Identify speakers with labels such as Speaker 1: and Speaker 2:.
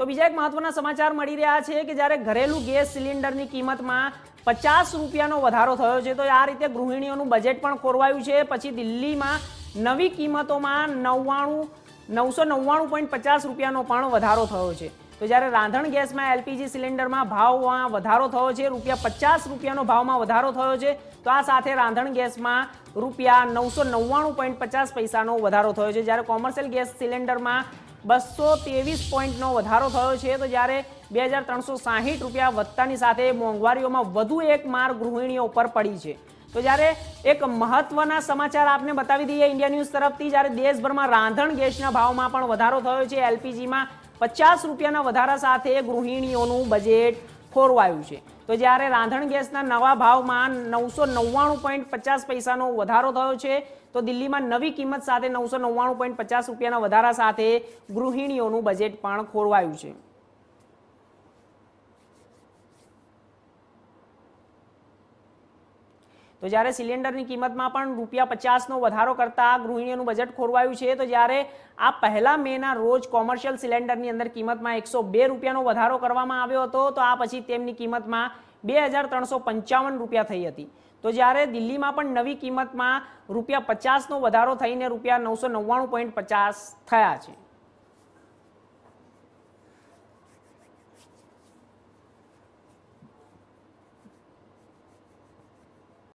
Speaker 1: તો બીજા એક મહત્વના સમાચાર મળી રહ્યા છે કે જ્યારે ઘરેલું ગેસ સિલિન્ડરની કિંમતમાં પચાસ રૂપિયાનો વધારો થયો છે તો આ રીતે ગૃહિણીઓનું બજેટ પણ ખોરવાયું છે પછી દિલ્હીમાં નવી કિંમતોમાં નવ્વાણું નવસો નવ્વાણું પોઈન્ટ પચાસ રૂપિયાનો પણ વધારો થયો છે તો જ્યારે રાંધણ ગેસમાં એલપીજી સિલિન્ડરમાં ભાવમાં વધારો થયો છે રૂપિયા પચાસ રૂપિયાનો ભાવમાં વધારો થયો છે તો આ સાથે રાંધણ ગેસમાં રૂપિયા નવસો નવ્વાણું પોઈન્ટ પચાસ પૈસાનો વધારો થયો છે જ્યારે કોમર્શિયલ ગેસ સિલિન્ડરમાં બસો ત્રેવીસ પોઈન્ટનો વધારો થયો છે તો જ્યારે બે હજાર ત્રણસો સાહીઠ રૂપિયા વધતાની સાથે મોંઘવારીઓમાં વધુ એક માર ગૃહિણીઓ ઉપર પડી છે તો જ્યારે એક મહત્વના સમાચાર આપને બતાવી દઈએ ઇન્ડિયા ન્યૂઝ તરફથી જ્યારે દેશભરમાં રાંધણ ગેસના ભાવમાં પણ વધારો થયો છે એલપીજીમાં પચાસ રૂપિયાના વધારા સાથે ગૃહિણીઓનું બજેટ ખોરવાયું છે તો જ્યારે રાંધણ ગેસના નવા ભાવમાં નવસો નવ્વાણું પોઈન્ટ પચાસ પૈસાનો વધારો થયો છે તો દિલ્હીમાં નવી કિંમત સાથે નવસો નવ્વાણું પોઈન્ટ પચાસ રૂપિયાના વધારા સાથે ગૃહિણીઓનું બજેટ પણ ખોરવાયું છે તો જ્યારે સિલિન્ડરની કિંમતમાં પણ રૂપિયા પચાસનો વધારો કરતા ગૃહિણીઓનું બજેટ ખોરવાયું છે તો જ્યારે આ પહેલા મેના રોજ કોમર્શિયલ સિલિન્ડરની અંદર કિંમતમાં એકસો બે રૂપિયાનો વધારો કરવામાં આવ્યો હતો તો આ પછી તેમની કિંમતમાં બે હજાર ત્રણસો પંચાવન રૂપિયા થઈ હતી તો જ્યારે દિલ્હીમાં પણ નવી કિંમતમાં રૂપિયા પચાસનો વધારો થઈને રૂપિયા નવસો નવ્વાણું પોઈન્ટ પચાસ થયા છે